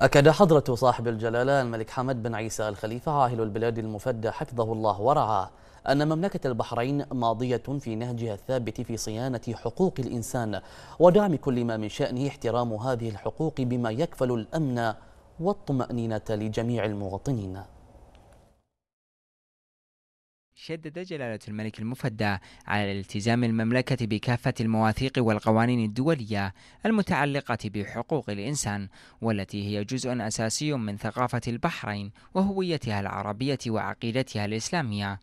أكد حضرة صاحب الجلالة الملك حمد بن عيسى الخليفة عاهل البلاد المفدى حفظه الله ورعاه أن مملكة البحرين ماضية في نهجها الثابت في صيانة حقوق الإنسان ودعم كل ما من شأنه احترام هذه الحقوق بما يكفل الأمن والطمأنينة لجميع المواطنين شدد جلالة الملك المفدى على التزام المملكة بكافة المواثيق والقوانين الدولية المتعلقة بحقوق الإنسان والتي هي جزء أساسي من ثقافة البحرين وهويتها العربية وعقيدتها الإسلامية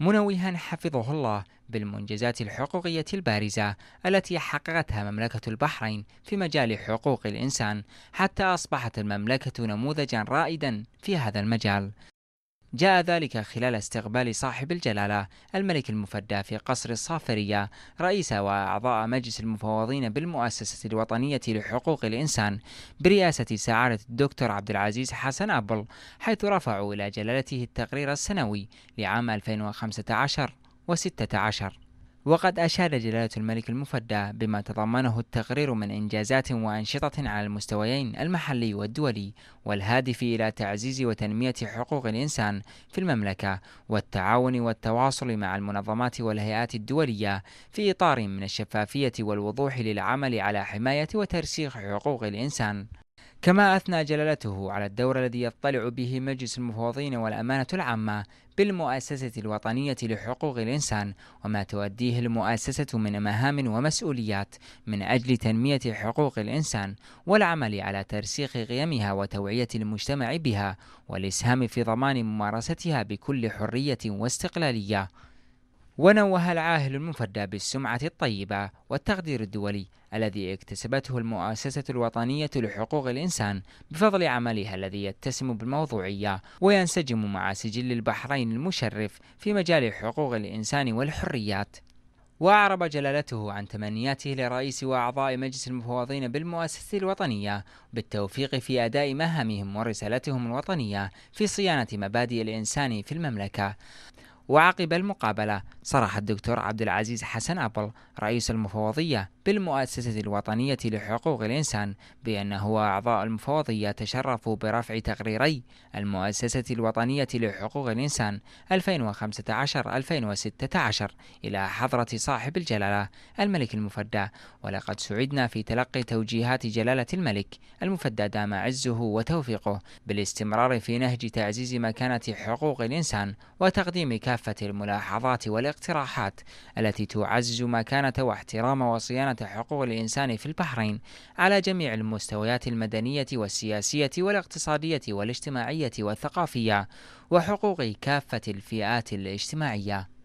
منوها حفظه الله بالمنجزات الحقوقية البارزة التي حققتها مملكة البحرين في مجال حقوق الإنسان حتى أصبحت المملكة نموذجا رائدا في هذا المجال جاء ذلك خلال استقبال صاحب الجلالة الملك المفدى في قصر الصافرية رئيس وأعضاء مجلس المفوضين بالمؤسسة الوطنية لحقوق الإنسان برئاسة سعادة الدكتور عبد العزيز حسن أبل حيث رفعوا إلى جلالته التقرير السنوي لعام 2015 و16 وقد أشاد جلالة الملك المفدى بما تضمنه التقرير من إنجازات وأنشطة على المستويين المحلي والدولي والهادف إلى تعزيز وتنمية حقوق الإنسان في المملكة والتعاون والتواصل مع المنظمات والهيئات الدولية في إطار من الشفافية والوضوح للعمل على حماية وترسيخ حقوق الإنسان كما أثنى جلالته على الدور الذي يطلع به مجلس المفوضين والأمانة العامة بالمؤسسة الوطنية لحقوق الإنسان وما تؤديه المؤسسة من مهام ومسؤوليات من أجل تنمية حقوق الإنسان والعمل على ترسيخ قيمها وتوعية المجتمع بها والإسهام في ضمان ممارستها بكل حرية واستقلالية ونوه العاهل المفدى بالسمعة الطيبة والتقدير الدولي الذي اكتسبته المؤسسة الوطنية لحقوق الإنسان بفضل عملها الذي يتسم بالموضوعية وينسجم مع سجل البحرين المشرف في مجال حقوق الإنسان والحريات. وأعرب جلالته عن تمنياته لرئيس وأعضاء مجلس المفوضين بالمؤسسة الوطنية بالتوفيق في أداء مهامهم ورسالتهم الوطنية في صيانة مبادئ الإنسان في المملكة وعقب المقابلة صرح الدكتور عبد العزيز حسن أبل رئيس المفوضية بالمؤسسة الوطنية لحقوق الإنسان بأنه وأعضاء المفوضية تشرفوا برفع تقريري المؤسسة الوطنية لحقوق الإنسان 2015-2016 إلى حضرة صاحب الجلالة الملك المفدى ولقد سعدنا في تلقي توجيهات جلالة الملك المفدى دام عزه وتوفيقه بالاستمرار في نهج تعزيز مكانة حقوق الإنسان وتقديم كافة كافة الملاحظات والاقتراحات التي تعزز مكانة واحترام وصيانة حقوق الإنسان في البحرين على جميع المستويات المدنية والسياسية والاقتصادية والاجتماعية والثقافية وحقوق كافة الفئات الاجتماعية